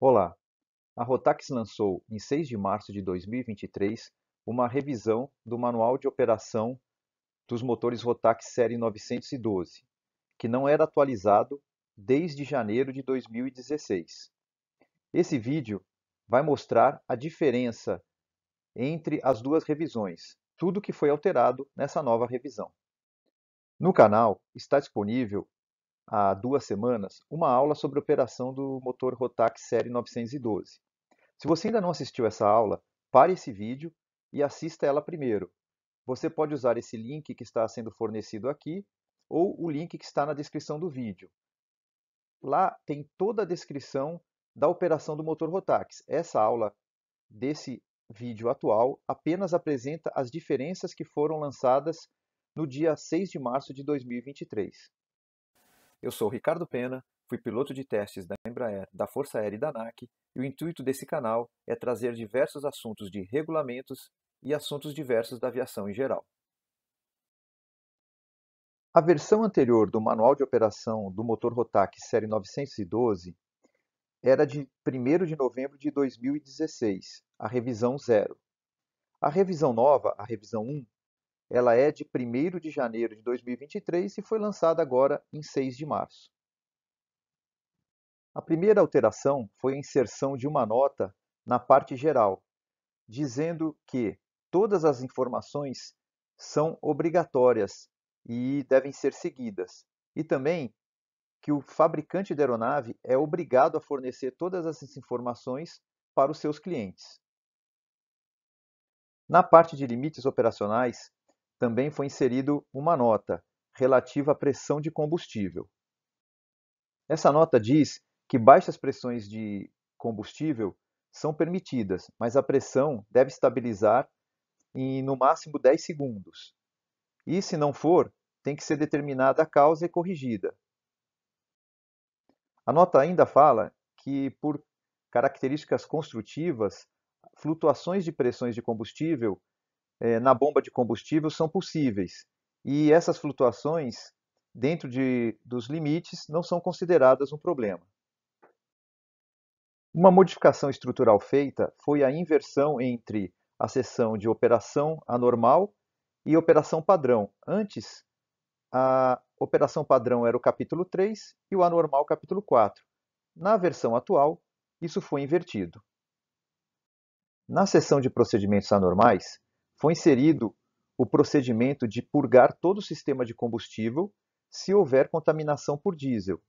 Olá! A Rotax lançou, em 6 de março de 2023, uma revisão do Manual de Operação dos Motores Rotax Série 912, que não era atualizado desde janeiro de 2016. Esse vídeo vai mostrar a diferença entre as duas revisões, tudo que foi alterado nessa nova revisão. No canal está disponível há duas semanas, uma aula sobre operação do motor Rotax série 912. Se você ainda não assistiu essa aula, pare esse vídeo e assista ela primeiro. Você pode usar esse link que está sendo fornecido aqui ou o link que está na descrição do vídeo. Lá tem toda a descrição da operação do motor Rotax. Essa aula desse vídeo atual apenas apresenta as diferenças que foram lançadas no dia 6 de março de 2023. Eu sou Ricardo Pena, fui piloto de testes da Embraer, da Força Aérea e da ANAC, e o intuito desse canal é trazer diversos assuntos de regulamentos e assuntos diversos da aviação em geral. A versão anterior do Manual de Operação do motor Rotac série 912 era de 1 de novembro de 2016, a revisão 0. A revisão nova, a revisão 1, ela é de 1 de janeiro de 2023 e foi lançada agora em 6 de março. A primeira alteração foi a inserção de uma nota na parte geral, dizendo que todas as informações são obrigatórias e devem ser seguidas, e também que o fabricante da aeronave é obrigado a fornecer todas essas informações para os seus clientes. Na parte de limites operacionais, também foi inserido uma nota relativa à pressão de combustível. Essa nota diz que baixas pressões de combustível são permitidas, mas a pressão deve estabilizar em no máximo 10 segundos. E se não for, tem que ser determinada a causa e corrigida. A nota ainda fala que por características construtivas, flutuações de pressões de combustível é, na bomba de combustível são possíveis. E essas flutuações, dentro de, dos limites, não são consideradas um problema. Uma modificação estrutural feita foi a inversão entre a seção de operação anormal e operação padrão. Antes, a operação padrão era o capítulo 3 e o anormal capítulo 4. Na versão atual, isso foi invertido. Na seção de procedimentos anormais, foi inserido o procedimento de purgar todo o sistema de combustível se houver contaminação por diesel.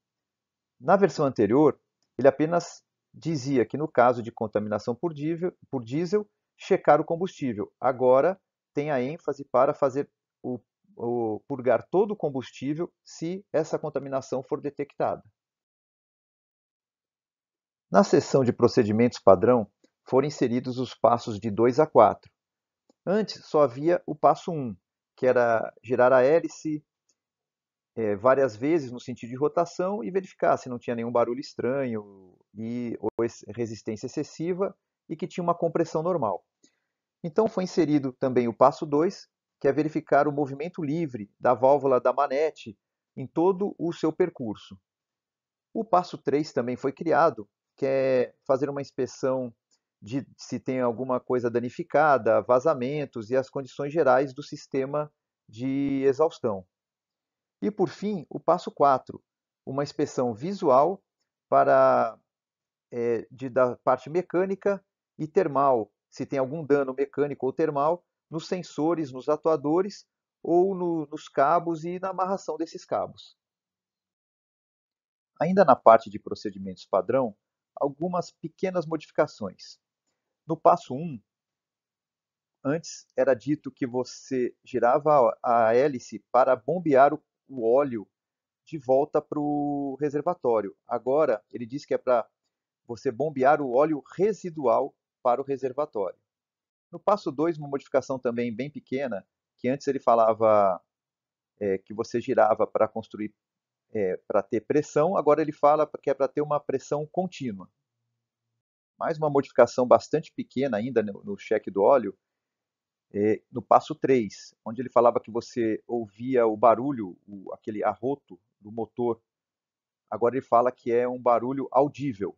Na versão anterior, ele apenas dizia que no caso de contaminação por diesel, checar o combustível. Agora tem a ênfase para fazer o, o purgar todo o combustível se essa contaminação for detectada. Na seção de procedimentos padrão, foram inseridos os passos de 2 a 4. Antes só havia o passo 1, que era girar a hélice é, várias vezes no sentido de rotação e verificar se não tinha nenhum barulho estranho e, ou resistência excessiva e que tinha uma compressão normal. Então foi inserido também o passo 2, que é verificar o movimento livre da válvula da manete em todo o seu percurso. O passo 3 também foi criado, que é fazer uma inspeção de se tem alguma coisa danificada, vazamentos e as condições gerais do sistema de exaustão. E por fim, o passo 4, uma inspeção visual para é, de, da parte mecânica e termal, se tem algum dano mecânico ou termal, nos sensores, nos atuadores ou no, nos cabos e na amarração desses cabos. Ainda na parte de procedimentos padrão, algumas pequenas modificações. No passo 1, um, antes era dito que você girava a hélice para bombear o, o óleo de volta para o reservatório. Agora ele diz que é para você bombear o óleo residual para o reservatório. No passo 2, uma modificação também bem pequena, que antes ele falava é, que você girava para construir, é, para ter pressão, agora ele fala que é para ter uma pressão contínua mais uma modificação bastante pequena ainda no, no cheque do óleo, é, no passo 3, onde ele falava que você ouvia o barulho, o, aquele arroto do motor. Agora ele fala que é um barulho audível.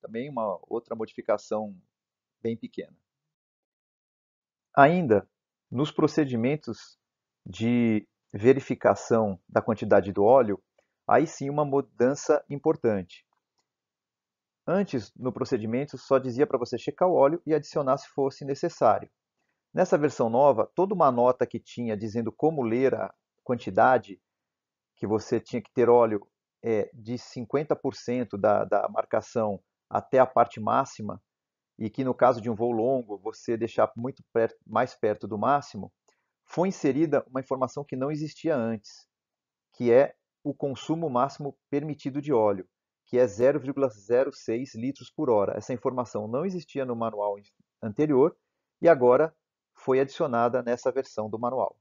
Também uma outra modificação bem pequena. Ainda, nos procedimentos de verificação da quantidade do óleo, aí sim uma mudança importante. Antes, no procedimento, só dizia para você checar o óleo e adicionar se fosse necessário. Nessa versão nova, toda uma nota que tinha dizendo como ler a quantidade, que você tinha que ter óleo é, de 50% da, da marcação até a parte máxima, e que no caso de um voo longo, você deixar muito perto, mais perto do máximo, foi inserida uma informação que não existia antes, que é o consumo máximo permitido de óleo que é 0,06 litros por hora. Essa informação não existia no manual anterior e agora foi adicionada nessa versão do manual.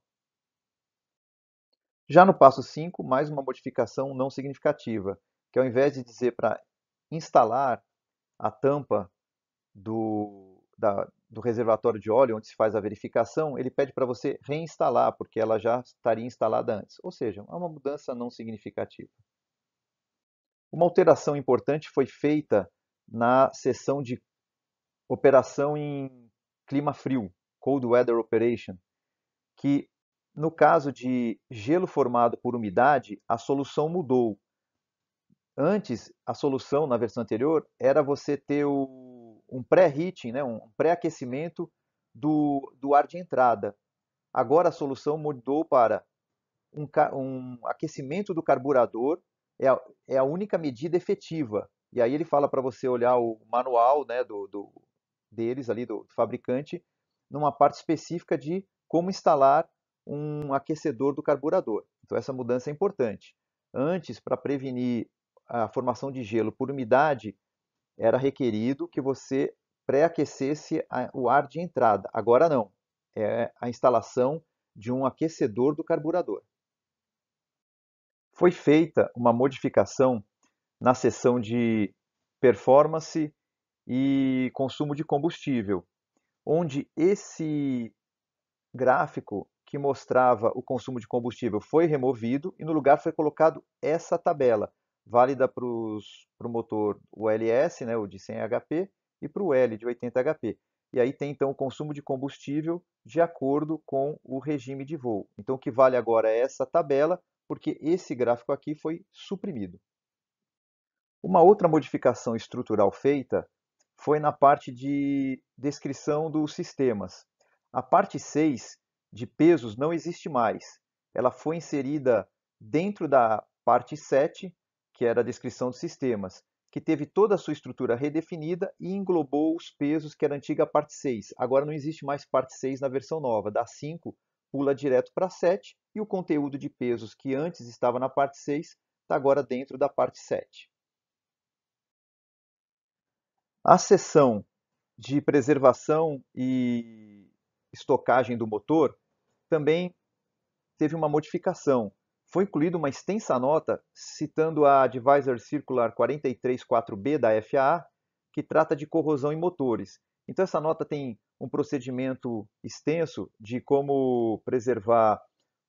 Já no passo 5, mais uma modificação não significativa, que ao invés de dizer para instalar a tampa do, da, do reservatório de óleo, onde se faz a verificação, ele pede para você reinstalar, porque ela já estaria instalada antes. Ou seja, é uma mudança não significativa. Uma alteração importante foi feita na seção de operação em clima frio, Cold Weather Operation, que no caso de gelo formado por umidade, a solução mudou. Antes, a solução na versão anterior era você ter o, um pré-heating, né, um pré-aquecimento do, do ar de entrada. Agora a solução mudou para um, um aquecimento do carburador é a, é a única medida efetiva. E aí ele fala para você olhar o manual né, do, do, deles ali, do fabricante, numa parte específica de como instalar um aquecedor do carburador. Então essa mudança é importante. Antes, para prevenir a formação de gelo por umidade, era requerido que você pré-aquecesse o ar de entrada. Agora não. É a instalação de um aquecedor do carburador foi feita uma modificação na seção de performance e consumo de combustível, onde esse gráfico que mostrava o consumo de combustível foi removido e no lugar foi colocado essa tabela, válida para o pro motor ULS, né, o de 100 HP, e para o L de 80 HP. E aí tem então o consumo de combustível de acordo com o regime de voo. Então o que vale agora é essa tabela, porque esse gráfico aqui foi suprimido. Uma outra modificação estrutural feita foi na parte de descrição dos sistemas. A parte 6 de pesos não existe mais. Ela foi inserida dentro da parte 7, que era a descrição dos sistemas, que teve toda a sua estrutura redefinida e englobou os pesos que era a antiga parte 6. Agora não existe mais parte 6 na versão nova. Da 5 pula direto para 7 e o conteúdo de pesos que antes estava na parte 6 está agora dentro da parte 7. A seção de preservação e estocagem do motor também teve uma modificação. Foi incluída uma extensa nota citando a Advisor Circular 434B da FAA, que trata de corrosão em motores. Então essa nota tem um procedimento extenso de como preservar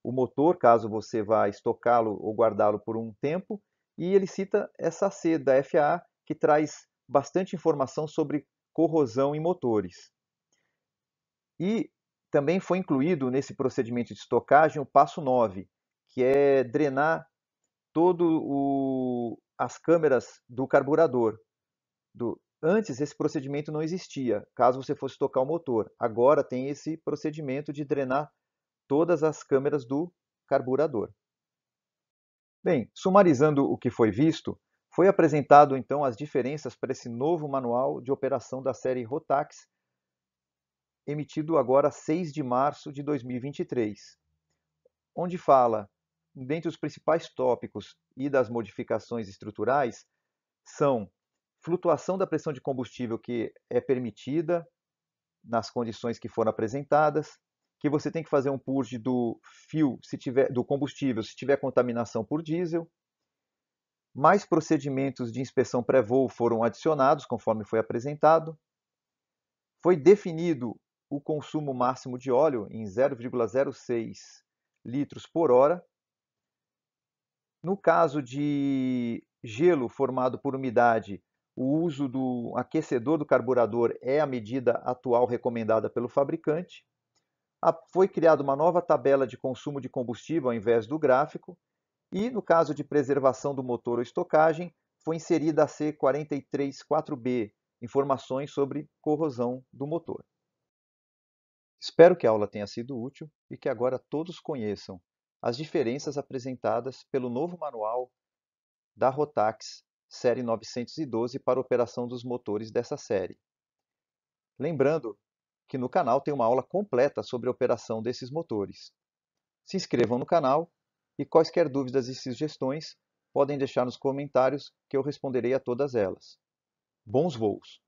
o motor, caso você vá estocá-lo ou guardá-lo por um tempo, e ele cita essa C da FAA, que traz bastante informação sobre corrosão em motores. E também foi incluído nesse procedimento de estocagem o passo 9, que é drenar todo o as câmeras do carburador, do, Antes, esse procedimento não existia, caso você fosse tocar o motor. Agora tem esse procedimento de drenar todas as câmeras do carburador. Bem, sumarizando o que foi visto, foi apresentado então as diferenças para esse novo manual de operação da série Rotax, emitido agora 6 de março de 2023, onde fala, dentre os principais tópicos e das modificações estruturais, são flutuação da pressão de combustível que é permitida nas condições que foram apresentadas, que você tem que fazer um purge do fio, se tiver do combustível, se tiver contaminação por diesel. Mais procedimentos de inspeção pré-voo foram adicionados conforme foi apresentado. Foi definido o consumo máximo de óleo em 0,06 litros por hora. No caso de gelo formado por umidade, o uso do aquecedor do carburador é a medida atual recomendada pelo fabricante. foi criada uma nova tabela de consumo de combustível ao invés do gráfico. E, no caso de preservação do motor ou estocagem, foi inserida a C434B, informações sobre corrosão do motor. Espero que a aula tenha sido útil e que agora todos conheçam as diferenças apresentadas pelo novo manual da Rotax série 912 para operação dos motores dessa série. Lembrando que no canal tem uma aula completa sobre a operação desses motores. Se inscrevam no canal e quaisquer dúvidas e sugestões podem deixar nos comentários que eu responderei a todas elas. Bons voos!